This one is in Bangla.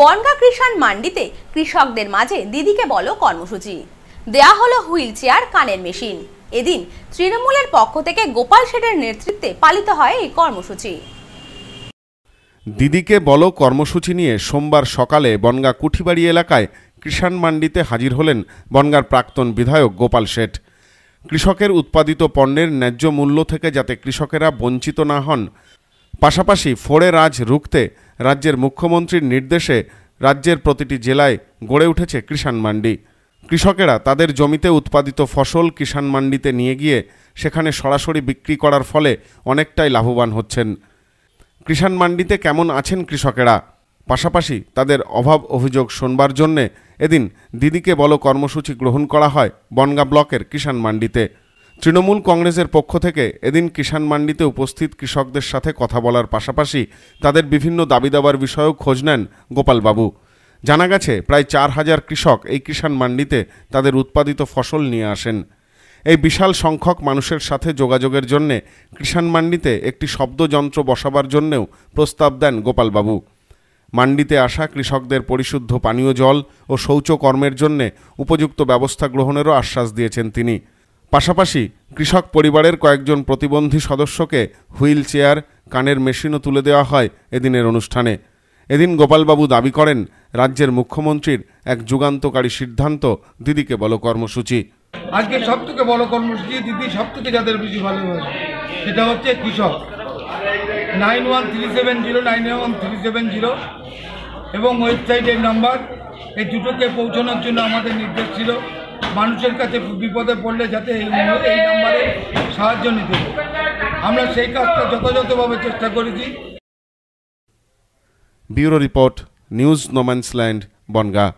বনগা কৃষাণ মান্ডিতে কৃষকদের মাঝে দিদিকে বলো কর্মসূচি দেয়া হলো হুইল চেয়ার কানের মেশিন এদিন তৃণমূলের পক্ষ থেকে গোপাল শেঠের নেতৃত্বে পালিত হয় এই কর্মসূচি দিদিকে বলো কর্মসূচি নিয়ে সোমবার সকালে বনগা কুঠিবাড়ি এলাকায় কৃষাণ মান্ডিতে হাজির হলেন বনগার প্রাক্তন বিধায়ক গোপাল শেঠ কৃষকের উৎপাদিত পণ্যের ন্যায্য মূল্য থেকে যাতে কৃষকেরা বঞ্চিত না হন পাশাপাশি ফোড়ে রাজ রুখতে রাজ্যের মুখ্যমন্ত্রীর নির্দেশে রাজ্যের প্রতিটি জেলায় গড়ে উঠেছে কৃষাণ মান্ডি কৃষকেরা তাদের জমিতে উৎপাদিত ফসল কিষাণ মান্ডিতে নিয়ে গিয়ে সেখানে সরাসরি বিক্রি করার ফলে অনেকটাই লাভবান হচ্ছেন কৃষাণ মান্ডিতে কেমন আছেন কৃষকেরা পাশাপাশি তাদের অভাব অভিযোগ শোনবার জন্যে এদিন দিদিকে বলো কর্মসূচি গ্রহণ করা হয় বনগা ব্লকের কিষাণ মান্ডিতে তৃণমূল কংগ্রেসের পক্ষ থেকে এদিন কিষাণ মান্ডিতে উপস্থিত কৃষকদের সাথে কথা বলার পাশাপাশি তাদের বিভিন্ন দাবি দাবার বিষয়েও খোঁজ নেন গোপালবাবু জানা গেছে প্রায় চার হাজার কৃষক এই কিষাণ মান্ডিতে তাদের উৎপাদিত ফসল নিয়ে আসেন এই বিশাল সংখ্যক মানুষের সাথে যোগাযোগের জন্যে কৃষাণ মান্ডিতে একটি শব্দযন্ত্র বসাবার জন্যেও প্রস্তাব দেন গোপালবাবু মান্ডিতে আসা কৃষকদের পরিশুদ্ধ পানীয় জল ও শৌচকর্মের জন্যে উপযুক্ত ব্যবস্থা গ্রহণেরও আশ্বাস দিয়েছেন তিনি পাশাপাশি কৃষক পরিবারের কয়েকজন প্রতিবন্ধী সদস্যকে হুইল চেয়ার কানের মেশিনও তুলে দেওয়া হয় এদিনের অনুষ্ঠানে এদিন গোপালবাবু দাবি করেন রাজ্যের মুখ্যমন্ত্রীর এক যুগান্তকারী সিদ্ধান্ত দিদিকে বল কর্মসূচি আজকে সব থেকে বড় কর্মসূচি দিদি সব থেকে যাদের বেশি ভালো হয়েছে সেটা হচ্ছে কৃষক nine one three seven zero nine one three seven zero এবং ওয়েবসাইটের নাম্বার এই দুটোকে পৌঁছানোর জন্য আমাদের নির্দেশ ছিল মানুষের কাছে বিপদে পড়লে যাতে এই এই নাম্বারে সাহায্য নিতে আমরা সেই কাজটা যথাযথভাবে চেষ্টা করেছি bureau report news no man's land Bongaon